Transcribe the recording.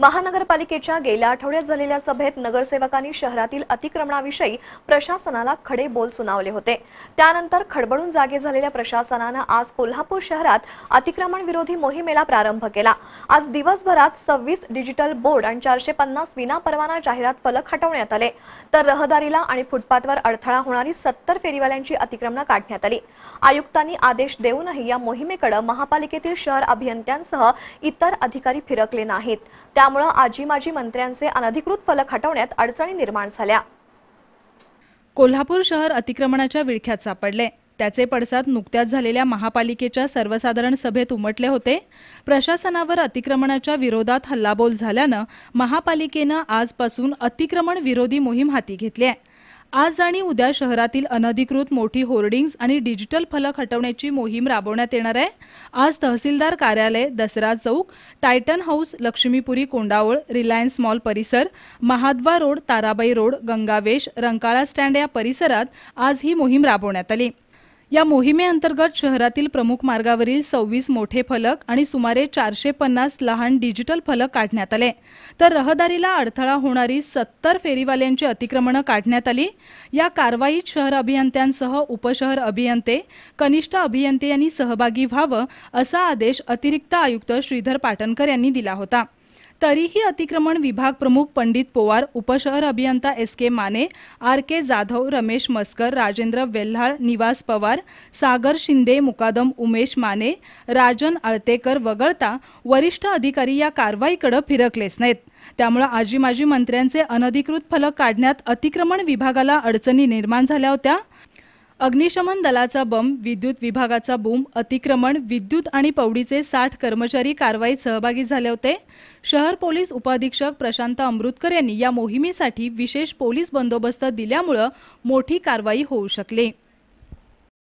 महानगरपालिकेच्या गेल्या आठवड्यात झालेल्या सभेत नगरसेवकांनी शहरातील अतिक्रमणाविषयी प्रशासनाला खडे बोल सुनावले होते त्यानंतर खडबडून जागे झालेल्या प्रशासनानं आज कोल्हापूर शहरात अतिक्रमण विरोधी मोहिमेला प्रारंभ केला आज दिवसभरात सव्वीस डिजिटल बोर्ड आणि चारशे पन्नास विनापरवाना जाहिरात फलक हटवण्यात आले तर रहदारीला आणि फुटपाथवर अडथळा होणारी सत्तर फेरीवाल्यांची अतिक्रमण काढण्यात आली आयुक्तांनी आदेश देऊनही या मोहिमेकडे महापालिकेतील शहर अभियंत्यांसह इतर अधिकारी फिरकले नाहीत त्यामुळे आजी माजी मंत्र्यांचे अनधिकृत फलक हटवण्यात अडचणी निर्माण झाल्या कोल्हापूर शहर अतिक्रमणाच्या विळख्यात सापडले त्याचे पडसाद नुकत्याच झालेल्या महापालिकेच्या सर्वसाधारण सभेत उमटले होते प्रशासनावर अतिक्रमणाच्या विरोधात हल्लाबोल झाल्यानं महापालिकेनं आजपासून अतिक्रमण विरोधी मोहीम हाती घेतली आहे आज आणि उद्या शहरातील अनधिकृत मोठी होर्डिंग्ज आणि डिजिटल फलक हटवण्याची मोहीम राबवण्यात येणार आहे आज तहसीलदार कार्यालय Dasara Chowk Titan house Laxmipuri Kondaval Reliance mall परिसर Mahadwar road Tarabai road Gangavesh Rankala stand या परिसरात आज ही मोहीम राबवण्यात आली या मोहिमेअंतर्गत शहरातील प्रमुख मार्गावरील सव्वीस मोठे फलक आणि सुमारे चारशे पन्नास लहान डिजिटल फलक काढण्यात आले तर रहदारीला अडथळा होणारी सत्तर फेरीवाल्यांची अतिक्रमणं काढण्यात आली या कारवाईत शहर अभियंत्यांसह उपशहर अभियंते कनिष्ठ अभियंते यांनी सहभागी व्हावं असा आदेश अतिरिक्त आयुक्त श्रीधर पाटणकर यांनी दिला होता तरीही अतिक्रमण विभाग प्रमुख पंडित पोवार उपशहर अभियंता S K Mane R K Jadhav Ramesh Maskar Rajendra Velhal Nivas Pawar सागर शिंदे मुकादम उमेश माने राजन आळतेकर वगळता वरिष्ठ अधिकारी या कारवाईकडे फिरकलेच नाहीत त्यामुळे आजी माजी मंत्र्यांचे अनधिकृत फलक काढण्यात अतिक्रमण विभागाला अडचणी निर्माण झाल्या होत्या अग्निशमन दलाचा बम, विद्युत विभागाचा बूम अतिक्रमण विद्युत आणि पवडीचे साठ कर्मचारी कारवाईत सहभागी झाले होते शहर पोलीस उपाधीक्षक प्रशांत अमृतकर यांनी या मोहिमेसाठी विशेष पोलीस बंदोबस्त दिल्यामुळं मोठी कारवाई होऊ शकली